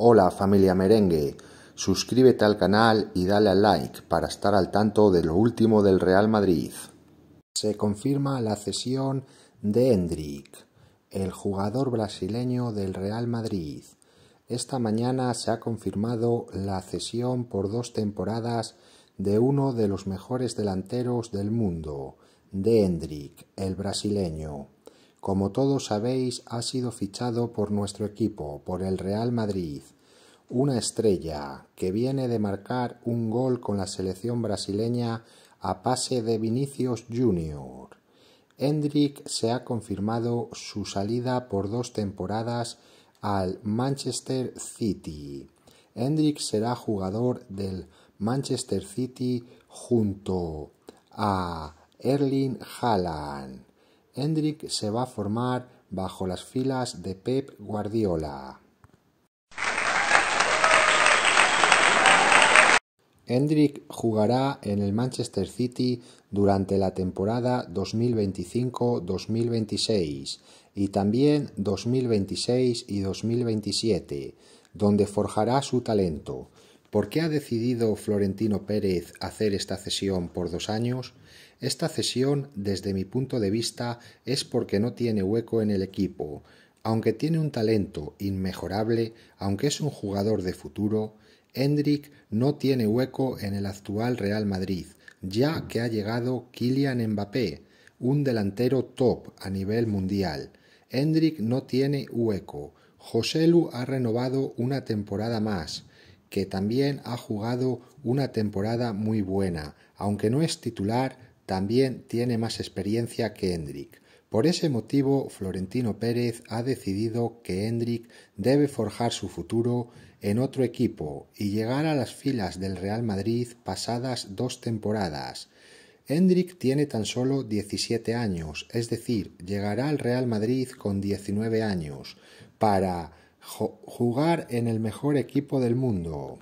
Hola familia merengue, suscríbete al canal y dale al like para estar al tanto de lo último del Real Madrid. Se confirma la cesión de Hendrik, el jugador brasileño del Real Madrid. Esta mañana se ha confirmado la cesión por dos temporadas de uno de los mejores delanteros del mundo, de Hendrik, el brasileño. Como todos sabéis, ha sido fichado por nuestro equipo, por el Real Madrid. Una estrella que viene de marcar un gol con la selección brasileña a pase de Vinicius Jr. Hendrik se ha confirmado su salida por dos temporadas al Manchester City. Hendrik será jugador del Manchester City junto a Erling Haaland. Hendrik se va a formar bajo las filas de Pep Guardiola. Hendrik jugará en el Manchester City durante la temporada 2025-2026 y también 2026 y 2027, donde forjará su talento, ¿Por qué ha decidido Florentino Pérez hacer esta cesión por dos años? Esta cesión, desde mi punto de vista, es porque no tiene hueco en el equipo. Aunque tiene un talento inmejorable, aunque es un jugador de futuro, Hendrik no tiene hueco en el actual Real Madrid, ya que ha llegado Kylian Mbappé, un delantero top a nivel mundial. Hendrik no tiene hueco. Joselu ha renovado una temporada más que también ha jugado una temporada muy buena, aunque no es titular, también tiene más experiencia que Hendrik. Por ese motivo, Florentino Pérez ha decidido que Hendrik debe forjar su futuro en otro equipo y llegar a las filas del Real Madrid pasadas dos temporadas. Hendrik tiene tan solo 17 años, es decir, llegará al Real Madrid con 19 años, para jugar en el mejor equipo del mundo.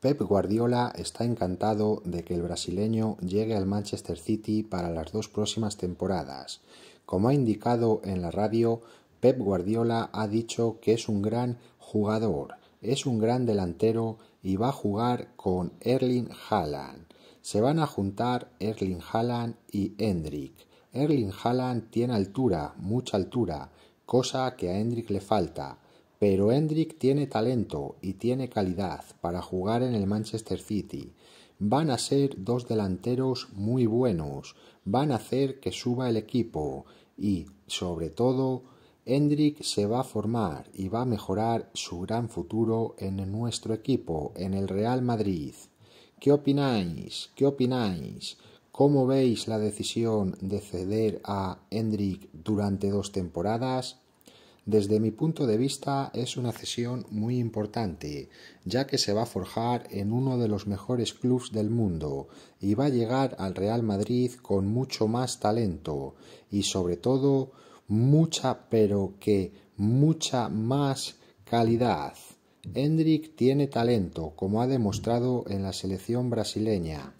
Pep Guardiola está encantado de que el brasileño llegue al Manchester City para las dos próximas temporadas. Como ha indicado en la radio, Pep Guardiola ha dicho que es un gran jugador, es un gran delantero y va a jugar con Erling Haaland. Se van a juntar Erling Haaland y Hendrik. Erling Haaland tiene altura, mucha altura, cosa que a Hendrik le falta. Pero Hendrik tiene talento y tiene calidad para jugar en el Manchester City. Van a ser dos delanteros muy buenos, van a hacer que suba el equipo y, sobre todo, Hendrik se va a formar y va a mejorar su gran futuro en nuestro equipo, en el Real Madrid. ¿Qué opináis? ¿Qué opináis? ¿Cómo veis la decisión de ceder a Hendrik durante dos temporadas? Desde mi punto de vista es una cesión muy importante, ya que se va a forjar en uno de los mejores clubes del mundo y va a llegar al Real Madrid con mucho más talento y sobre todo mucha pero que mucha más calidad. Hendrik tiene talento, como ha demostrado en la selección brasileña.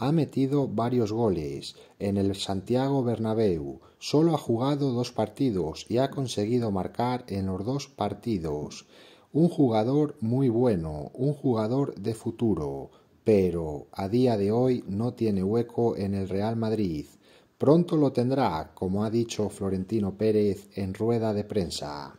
Ha metido varios goles en el Santiago Bernabéu. Solo ha jugado dos partidos y ha conseguido marcar en los dos partidos. Un jugador muy bueno, un jugador de futuro, pero a día de hoy no tiene hueco en el Real Madrid. Pronto lo tendrá, como ha dicho Florentino Pérez en rueda de prensa.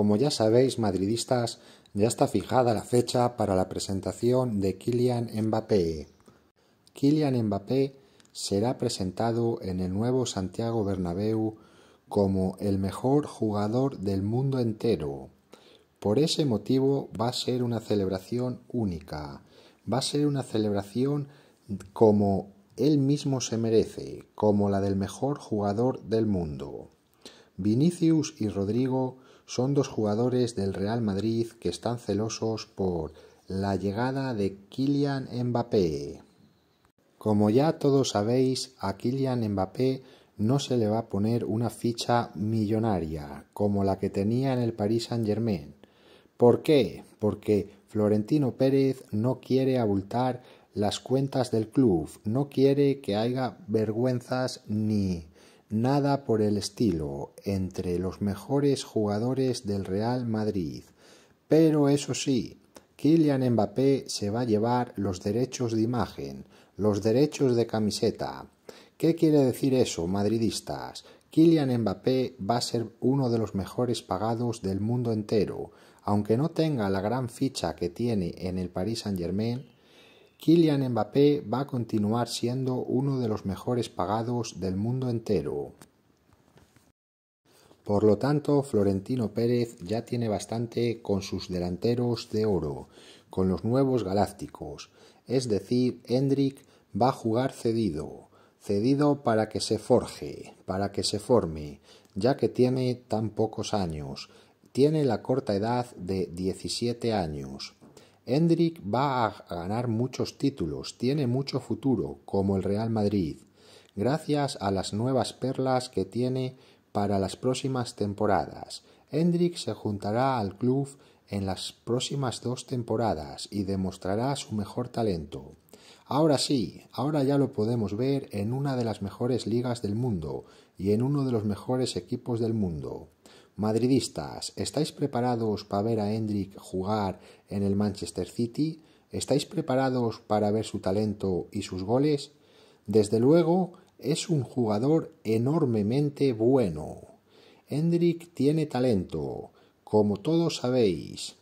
Como ya sabéis, madridistas, ya está fijada la fecha para la presentación de Kylian Mbappé. Kylian Mbappé será presentado en el nuevo Santiago Bernabéu como el mejor jugador del mundo entero. Por ese motivo va a ser una celebración única, va a ser una celebración como él mismo se merece, como la del mejor jugador del mundo. Vinicius y Rodrigo son dos jugadores del Real Madrid que están celosos por la llegada de Kylian Mbappé. Como ya todos sabéis, a Kylian Mbappé no se le va a poner una ficha millonaria como la que tenía en el Paris Saint-Germain. ¿Por qué? Porque Florentino Pérez no quiere abultar las cuentas del club, no quiere que haya vergüenzas ni nada por el estilo, entre los mejores jugadores del Real Madrid. Pero eso sí, Kylian Mbappé se va a llevar los derechos de imagen, los derechos de camiseta. ¿Qué quiere decir eso, madridistas? Kylian Mbappé va a ser uno de los mejores pagados del mundo entero. Aunque no tenga la gran ficha que tiene en el Paris Saint-Germain, Kylian Mbappé va a continuar siendo uno de los mejores pagados del mundo entero. Por lo tanto, Florentino Pérez ya tiene bastante con sus delanteros de oro, con los nuevos galácticos, es decir, Hendrik va a jugar cedido, cedido para que se forje, para que se forme, ya que tiene tan pocos años, tiene la corta edad de 17 años. Hendrik va a ganar muchos títulos, tiene mucho futuro, como el Real Madrid, gracias a las nuevas perlas que tiene para las próximas temporadas. Hendrik se juntará al club en las próximas dos temporadas y demostrará su mejor talento. Ahora sí, ahora ya lo podemos ver en una de las mejores ligas del mundo y en uno de los mejores equipos del mundo. Madridistas, ¿estáis preparados para ver a Hendrik jugar en el Manchester City? ¿Estáis preparados para ver su talento y sus goles? Desde luego, es un jugador enormemente bueno. Hendrik tiene talento, como todos sabéis.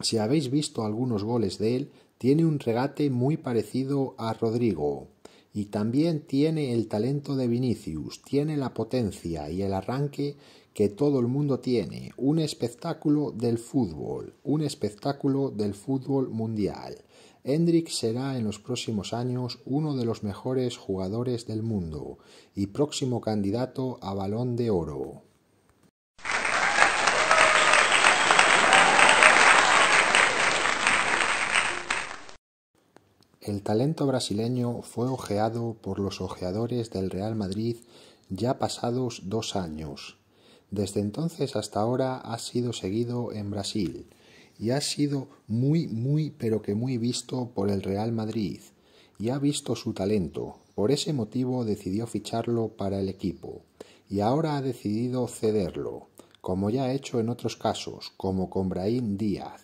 Si habéis visto algunos goles de él, tiene un regate muy parecido a Rodrigo. Y también tiene el talento de Vinicius, tiene la potencia y el arranque que todo el mundo tiene, un espectáculo del fútbol, un espectáculo del fútbol mundial. Hendrik será en los próximos años uno de los mejores jugadores del mundo y próximo candidato a balón de oro. El talento brasileño fue ojeado por los ojeadores del Real Madrid ya pasados dos años, desde entonces hasta ahora ha sido seguido en Brasil y ha sido muy, muy, pero que muy visto por el Real Madrid y ha visto su talento. Por ese motivo decidió ficharlo para el equipo y ahora ha decidido cederlo, como ya ha hecho en otros casos, como con Brahim Díaz.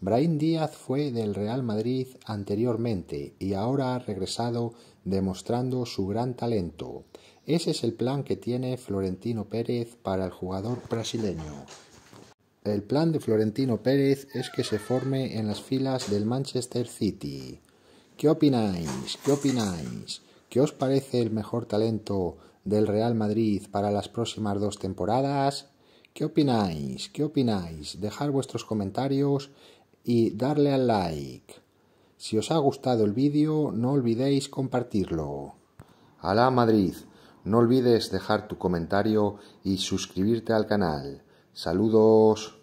Brahim Díaz fue del Real Madrid anteriormente y ahora ha regresado demostrando su gran talento. Ese es el plan que tiene Florentino Pérez para el jugador brasileño. El plan de Florentino Pérez es que se forme en las filas del Manchester City. ¿Qué opináis? ¿Qué opináis? ¿Qué os parece el mejor talento del Real Madrid para las próximas dos temporadas? ¿Qué opináis? ¿Qué opináis? Dejar vuestros comentarios y darle al like. Si os ha gustado el vídeo, no olvidéis compartirlo. ¡Hala Madrid! No olvides dejar tu comentario y suscribirte al canal. Saludos.